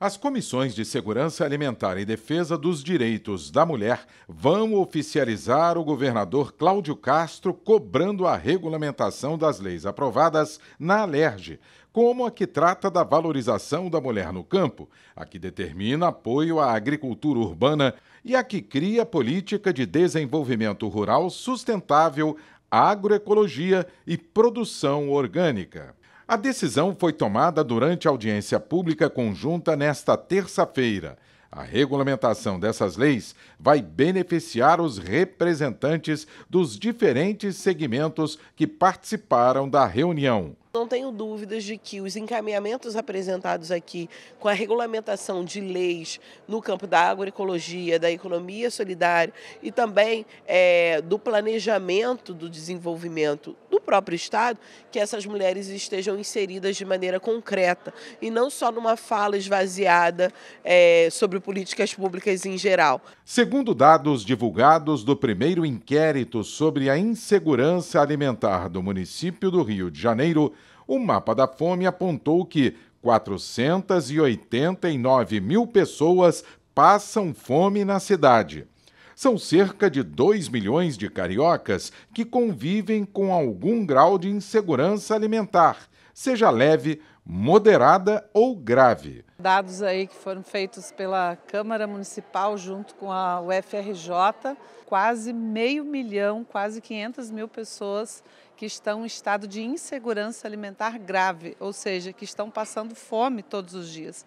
As comissões de Segurança Alimentar e Defesa dos Direitos da Mulher vão oficializar o governador Cláudio Castro cobrando a regulamentação das leis aprovadas na Alerj, como a que trata da valorização da mulher no campo, a que determina apoio à agricultura urbana e a que cria política de desenvolvimento rural sustentável, agroecologia e produção orgânica. A decisão foi tomada durante a audiência pública conjunta nesta terça-feira. A regulamentação dessas leis vai beneficiar os representantes dos diferentes segmentos que participaram da reunião. Não tenho dúvidas de que os encaminhamentos apresentados aqui com a regulamentação de leis no campo da agroecologia, da economia solidária e também é, do planejamento do desenvolvimento do próprio Estado, que essas mulheres estejam inseridas de maneira concreta e não só numa fala esvaziada é, sobre políticas públicas em geral. Segundo dados divulgados do primeiro inquérito sobre a insegurança alimentar do município do Rio de Janeiro, o mapa da fome apontou que 489 mil pessoas passam fome na cidade. São cerca de 2 milhões de cariocas que convivem com algum grau de insegurança alimentar, seja leve moderada ou grave. Dados aí que foram feitos pela Câmara Municipal junto com a UFRJ, quase meio milhão, quase 500 mil pessoas que estão em estado de insegurança alimentar grave, ou seja, que estão passando fome todos os dias.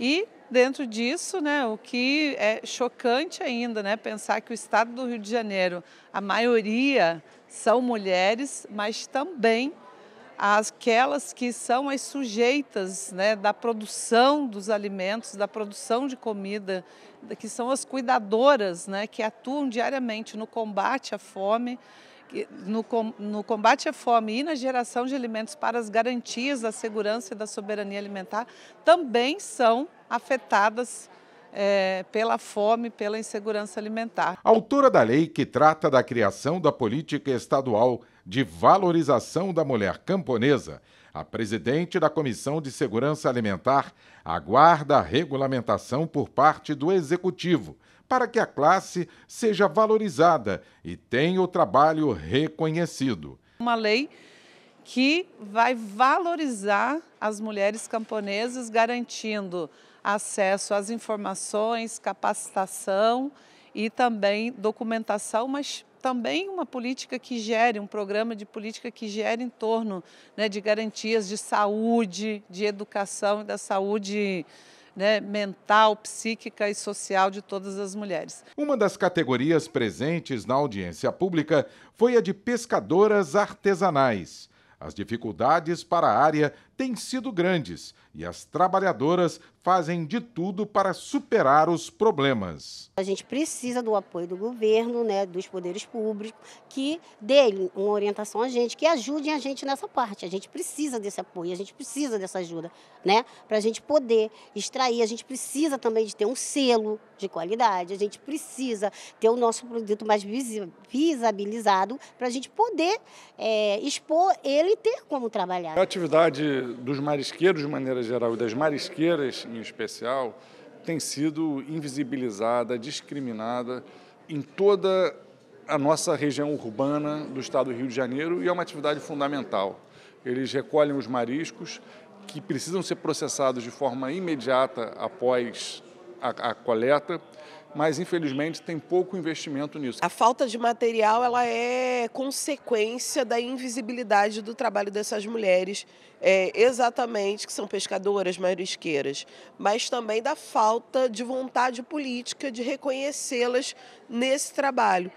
E dentro disso, né, o que é chocante ainda, né, pensar que o estado do Rio de Janeiro, a maioria são mulheres, mas também aquelas que são as sujeitas né, da produção dos alimentos, da produção de comida, que são as cuidadoras, né, que atuam diariamente no combate à fome, no, no combate à fome e na geração de alimentos para as garantias da segurança e da soberania alimentar, também são afetadas é, pela fome, pela insegurança alimentar. Autora da lei que trata da criação da política estadual de Valorização da Mulher Camponesa, a presidente da Comissão de Segurança Alimentar aguarda a regulamentação por parte do Executivo para que a classe seja valorizada e tenha o trabalho reconhecido. Uma lei que vai valorizar as mulheres camponesas, garantindo acesso às informações, capacitação e também documentação, mas também uma política que gere, um programa de política que gere em torno né, de garantias de saúde, de educação e da saúde né, mental, psíquica e social de todas as mulheres. Uma das categorias presentes na audiência pública foi a de pescadoras artesanais. As dificuldades para a área têm sido grandes e as trabalhadoras fazem de tudo para superar os problemas. A gente precisa do apoio do governo, né, dos poderes públicos, que dêem uma orientação a gente, que ajudem a gente nessa parte. A gente precisa desse apoio, a gente precisa dessa ajuda, né, para a gente poder extrair. A gente precisa também de ter um selo de qualidade, a gente precisa ter o nosso produto mais visibilizado para a gente poder é, expor ele e ter como trabalhar. A atividade dos marisqueiros de maneira geral e das marisqueiras em especial tem sido invisibilizada, discriminada em toda a nossa região urbana do estado do Rio de Janeiro e é uma atividade fundamental. Eles recolhem os mariscos que precisam ser processados de forma imediata após a, a coleta mas infelizmente tem pouco investimento nisso. A falta de material ela é consequência da invisibilidade do trabalho dessas mulheres, é, exatamente que são pescadoras, marisqueiras, mas também da falta de vontade política de reconhecê-las nesse trabalho.